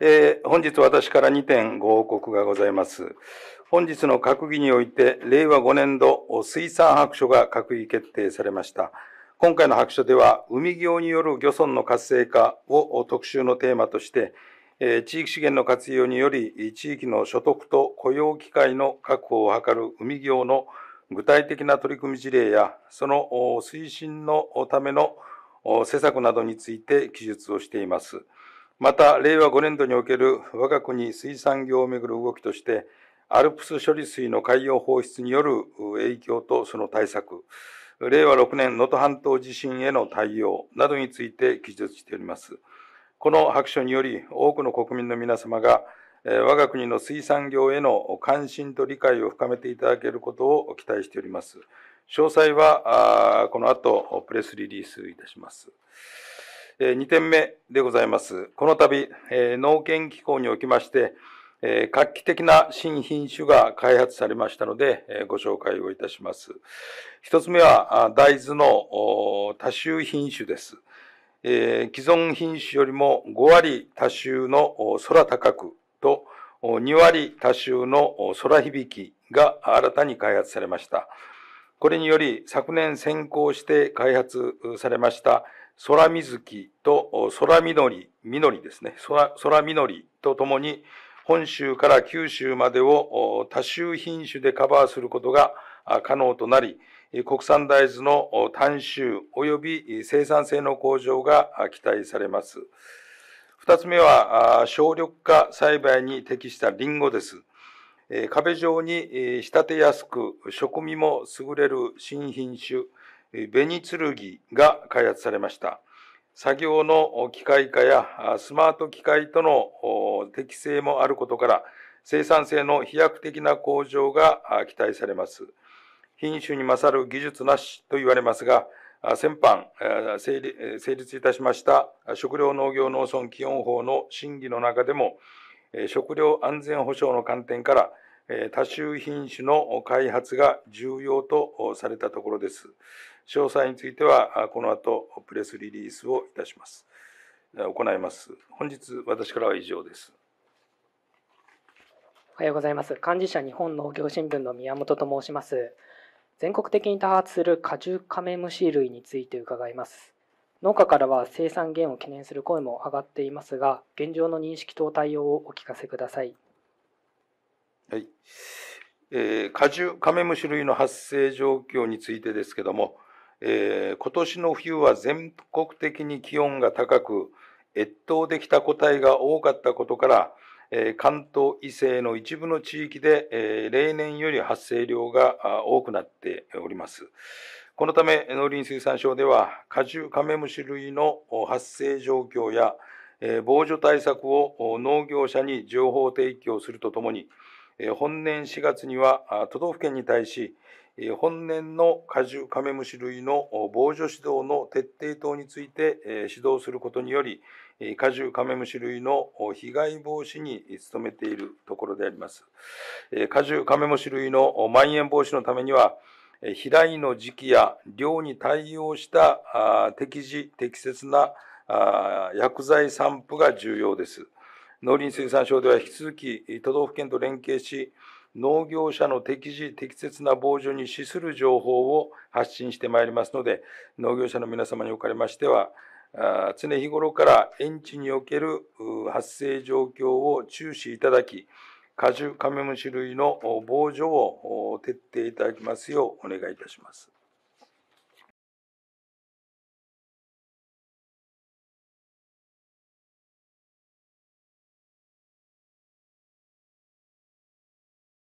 えー、本日私から2点ご報告がございます。本日の閣議において、令和5年度水産白書が閣議決定されました。今回の白書では、海業による漁村の活性化を特集のテーマとして、えー、地域資源の活用により、地域の所得と雇用機会の確保を図る海業の具体的な取り組み事例や、その推進のための施策などについて記述をしています。また、令和5年度における我が国水産業をめぐる動きとして、alps 処理水の海洋放出による影響とその対策、令和6年能登半島地震への対応などについて記述しております。この白書により、多くの国民の皆様が、我が国の水産業への関心と理解を深めていただけることを期待しております。詳細は、この後、プレスリリースいたします。2点目でございます。この度、農研機構におきまして、画期的な新品種が開発されましたので、ご紹介をいたします。1つ目は、大豆の多種品種です。既存品種よりも5割多種の空高くと、2割多種の空響きが新たに開発されました。これにより昨年先行して開発されました空水木と空緑、緑り、りですね、空空りとともに、本州から九州までを多種品種でカバーすることが可能となり、国産大豆の単種及び生産性の向上が期待されます。二つ目は、省力化栽培に適したリンゴです。壁状に仕立てやすく、食味も優れる新品種、紅剣が開発されました。作業の機械化やスマート機械との適性もあることから、生産性の飛躍的な向上が期待されます。品種に勝る技術なしと言われますが、先般成立いたしました食料農業農村基本法の審議の中でも、食料安全保障の観点から、多種品種の開発が重要とされたところです。詳細については、この後、プレスリリースをいたします。行います。本日、私からは以上です。おはようございます。幹事社日本農業新聞の宮本と申します。全国的に多発する果汁カメムシ類について伺います。農家からは生産減を懸念する声も上がっていますが、現状の認識と対応をお聞かせください。はい。えー、果樹カメムシ類の発生状況についてですけども、えー、今年の冬は全国的に気温が高く越冬できた個体が多かったことから、えー、関東以西の一部の地域で、えー、例年より発生量が多くなっております。このため農林水産省では果樹カメムシ類の発生状況や、えー、防除対策を農業者に情報提供するとともに、本年4月には都道府県に対し本年の果樹カメムシ類の防除指導の徹底等について指導することにより果樹カメムシ類の被害防止に努めているところであります果樹カメムシ類のまん延防止のためには飛来の時期や量に対応した適時適切な薬剤散布が重要です農林水産省では引き続き都道府県と連携し、農業者の適時適切な防除に資する情報を発信してまいりますので、農業者の皆様におかれましては、常日頃から園地における発生状況を注視いただき、果樹カメムシ類の防除を徹底いただきますようお願いいたします。